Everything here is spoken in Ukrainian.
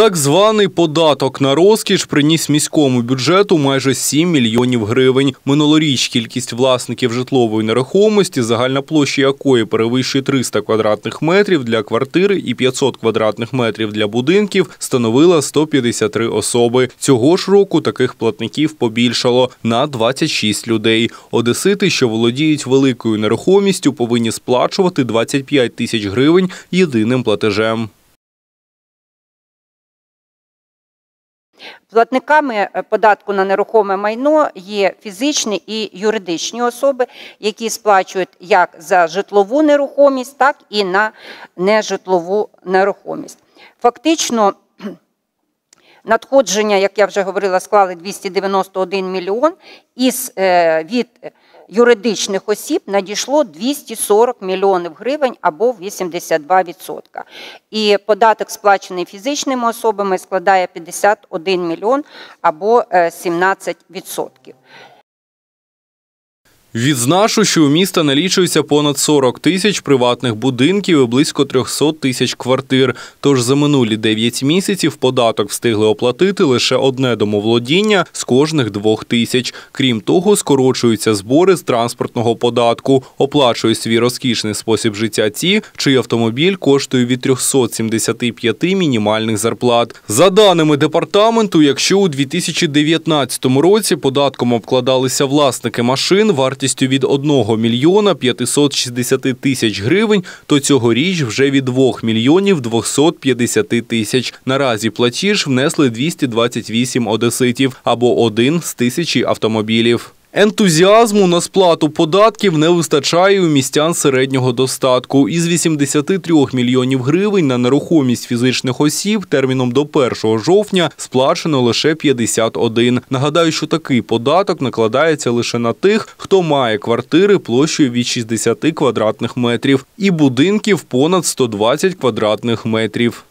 Так званий податок на розкіш приніс міському бюджету майже 7 мільйонів гривень. Минулоріч кількість власників житлової нерухомості, загальна площа якої перевищує 300 квадратних метрів для квартири і 500 квадратних метрів для будинків, становила 153 особи. Цього ж року таких платників побільшало на 26 людей. Одесити, що володіють великою нерухомістю, повинні сплачувати 25 тисяч гривень єдиним платежем. Платниками е, податку на нерухоме майно є фізичні і юридичні особи, які сплачують як за житлову нерухомість, так і на нежитлову нерухомість. Фактично, Надходження, як я вже говорила, склали 291 мільйон, із е, від юридичних осіб надійшло 240 мільйонів гривень або 82%. І податок, сплачений фізичними особами, складає 51 мільйон або 17%. Е, Відзнашу, що у міста налічується понад 40 тисяч приватних будинків і близько 300 тисяч квартир. Тож за минулі 9 місяців податок встигли оплатити лише одне домоволодіння з кожних двох тисяч. Крім того, скорочуються збори з транспортного податку. Оплачують свій розкішний спосіб життя ті, чий автомобіль коштує від 375 мінімальних зарплат. За даними департаменту, якщо у 2019 році податком обкладалися власники машин, вартість вартістю від 1 мільйона 560 тисяч гривень, то цьогоріч вже від 2 мільйонів 250 тисяч. Наразі платіж внесли 228 одеситів або один з тисячі автомобілів. Ентузіазму на сплату податків не вистачає у містян середнього достатку. Із 83 мільйонів гривень на нерухомість фізичних осіб терміном до 1 жовтня сплачено лише 51. Нагадаю, що такий податок накладається лише на тих, хто має квартири площею від 60 квадратних метрів і будинків понад 120 квадратних метрів.